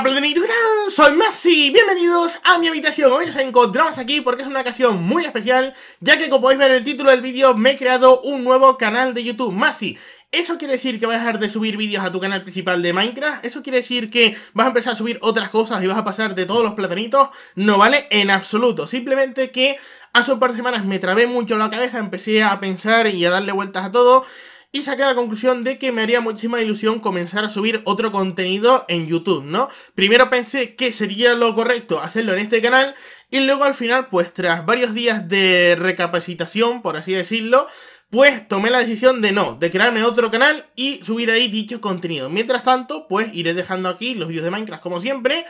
Hola plenitud, soy Masi, bienvenidos a mi habitación Hoy nos encontramos aquí porque es una ocasión muy especial Ya que como podéis ver en el título del vídeo me he creado un nuevo canal de YouTube, Masi ¿Eso quiere decir que vas a dejar de subir vídeos a tu canal principal de Minecraft? ¿Eso quiere decir que vas a empezar a subir otras cosas y vas a pasar de todos los platanitos? No vale en absoluto, simplemente que hace un par de semanas me trabé mucho la cabeza, empecé a pensar y a darle vueltas a todo y saqué la conclusión de que me haría muchísima ilusión comenzar a subir otro contenido en YouTube, ¿no? Primero pensé que sería lo correcto hacerlo en este canal y luego al final, pues tras varios días de recapacitación, por así decirlo, pues tomé la decisión de no, de crearme otro canal y subir ahí dicho contenido. Mientras tanto, pues iré dejando aquí los vídeos de Minecraft como siempre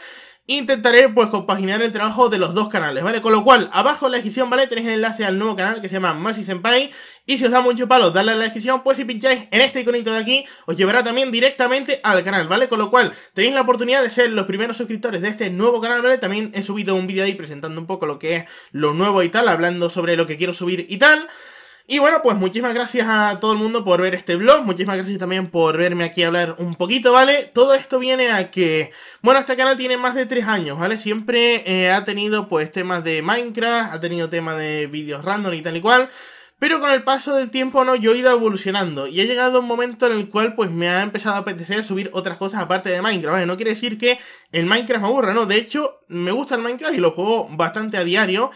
intentaré pues compaginar el trabajo de los dos canales, ¿vale? Con lo cual, abajo en la descripción, ¿vale? Tenéis el enlace al nuevo canal que se llama Masi Senpai y si os da mucho palo darle a la descripción, pues si pincháis en este iconito de aquí, os llevará también directamente al canal, ¿vale? Con lo cual, tenéis la oportunidad de ser los primeros suscriptores de este nuevo canal, ¿vale? También he subido un vídeo ahí presentando un poco lo que es lo nuevo y tal, hablando sobre lo que quiero subir y tal... Y bueno, pues muchísimas gracias a todo el mundo por ver este vlog, muchísimas gracias también por verme aquí hablar un poquito, ¿vale? Todo esto viene a que, bueno, este canal tiene más de tres años, ¿vale? Siempre eh, ha tenido pues temas de Minecraft, ha tenido temas de vídeos random y tal y cual... Pero con el paso del tiempo, ¿no? Yo he ido evolucionando y ha llegado un momento en el cual, pues, me ha empezado a apetecer subir otras cosas aparte de Minecraft, ¿vale? No quiere decir que el Minecraft me aburra, ¿no? De hecho, me gusta el Minecraft y lo juego bastante a diario,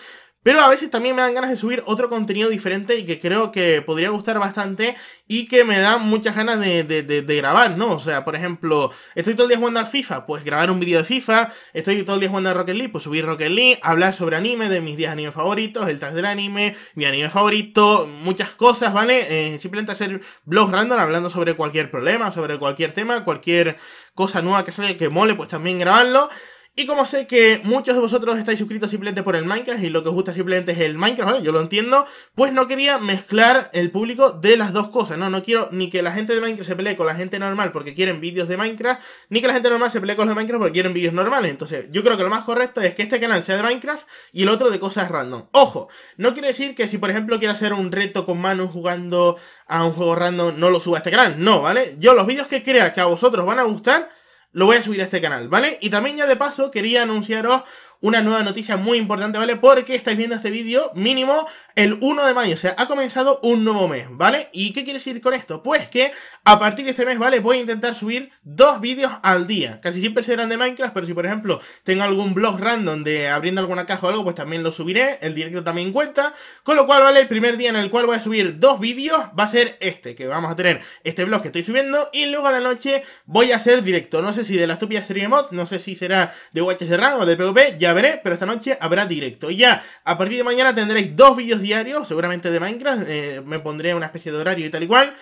pero a veces también me dan ganas de subir otro contenido diferente y que creo que podría gustar bastante y que me da muchas ganas de, de, de, grabar, ¿no? O sea, por ejemplo, estoy todo el día jugando al FIFA, pues grabar un vídeo de FIFA, estoy todo el día jugando a Rocket League, pues subir Rocket League, hablar sobre anime, de mis 10 animes favoritos, el tag del anime, mi anime favorito, muchas cosas, ¿vale? Eh, simplemente hacer blogs random hablando sobre cualquier problema, sobre cualquier tema, cualquier cosa nueva que sale que mole, pues también grabarlo. Y como sé que muchos de vosotros estáis suscritos simplemente por el Minecraft y lo que os gusta simplemente es el Minecraft, ¿vale? Yo lo entiendo, pues no quería mezclar el público de las dos cosas, ¿no? No quiero ni que la gente de Minecraft se pelee con la gente normal porque quieren vídeos de Minecraft, ni que la gente normal se pelee con los de Minecraft porque quieren vídeos normales. Entonces, yo creo que lo más correcto es que este canal sea de Minecraft y el otro de cosas random. Ojo, no quiere decir que si por ejemplo quiero hacer un reto con manos jugando a un juego random, no lo suba a este canal. No, ¿vale? Yo los vídeos que crea que a vosotros van a gustar lo voy a subir a este canal, ¿vale? Y también ya de paso quería anunciaros una nueva noticia muy importante, ¿vale? Porque estáis viendo este vídeo mínimo el 1 de mayo, o sea, ha comenzado un nuevo mes, ¿vale? ¿Y qué quiere decir con esto? Pues que a partir de este mes, ¿vale? Voy a intentar subir dos vídeos al día. Casi siempre serán de Minecraft, pero si por ejemplo tengo algún blog random de abriendo alguna caja o algo, pues también lo subiré, el directo también cuenta. Con lo cual, ¿vale? El primer día en el cual voy a subir dos vídeos va a ser este, que vamos a tener este blog que estoy subiendo y luego a la noche voy a hacer directo. No sé si de la estúpida serie mods, no sé si será de Run o de PvP, ya veré, pero esta noche habrá directo. Y ya, a partir de mañana tendréis dos vídeos diarios, seguramente de Minecraft. Eh, me pondré una especie de horario y tal y cual.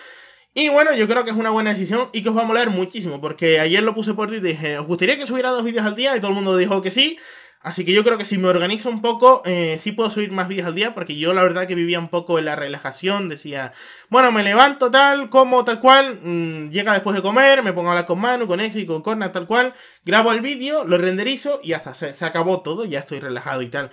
Y bueno, yo creo que es una buena decisión y que os va a moler muchísimo, porque ayer lo puse por ti y dije, ¿os gustaría que subiera dos vídeos al día? Y todo el mundo dijo que sí. Así que yo creo que si me organizo un poco, eh, sí puedo subir más vídeos al día, porque yo la verdad que vivía un poco en la relajación, decía, bueno, me levanto tal, como tal cual, mm, llega después de comer, me pongo a hablar con Manu, con y con Corna, tal cual, grabo el vídeo, lo renderizo y hasta se, acabó todo, ya estoy relajado y tal.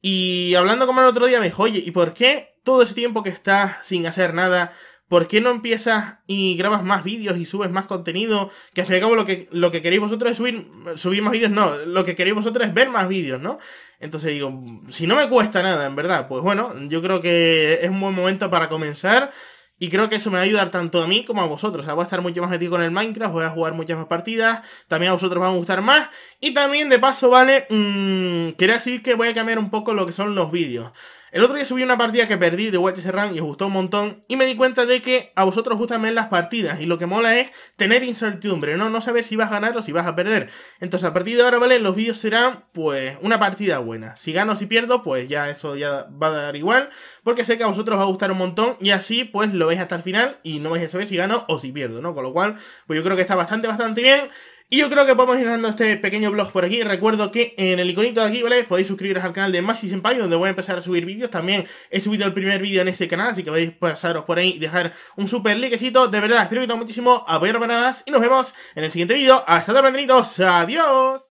Y hablando con Manu el otro día me dijo, oye, ¿y por qué todo ese tiempo que estás sin hacer nada ¿Por qué no empiezas y grabas más vídeos y subes más contenido? Que al fin y al cabo lo que, lo que queréis vosotros es subir, subir más vídeos, no, lo que queréis vosotros es ver más vídeos, ¿no? Entonces digo, si no me cuesta nada, en verdad, pues bueno, yo creo que es un buen momento para comenzar. Y creo que eso me va a ayudar tanto a mí como a vosotros. O sea, voy a estar mucho más metido con el Minecraft, voy a jugar muchas más partidas, también a vosotros va a gustar más. Y también, de paso, ¿vale? Mm, quería decir que voy a cambiar un poco lo que son los vídeos. El otro día subí una partida que perdí de WTC Run y os gustó un montón y me di cuenta de que a vosotros gustan las partidas y lo que mola es tener incertidumbre, ¿no? No saber si vas a ganar o si vas a perder. Entonces a partir de ahora, ¿vale? Los vídeos serán pues una partida buena. Si gano o si pierdo, pues ya eso ya va a dar igual porque sé que a vosotros os va a gustar un montón y así pues lo veis hasta el final y no vais a saber si gano o si pierdo, ¿no? Con lo cual, pues yo creo que está bastante, bastante bien. Y yo creo que podemos ir dando este pequeño blog por aquí. Recuerdo que en el iconito de aquí, ¿vale? Podéis suscribiros al canal de Masi Senpai, donde voy a empezar a subir vídeos. También he subido el primer vídeo en este canal, así que podéis pasaros por ahí y dejar un super likecito. De verdad, espero que todo muchísimo. Apoyaros para más y nos vemos en el siguiente vídeo. Hasta luego, benditos! Adiós.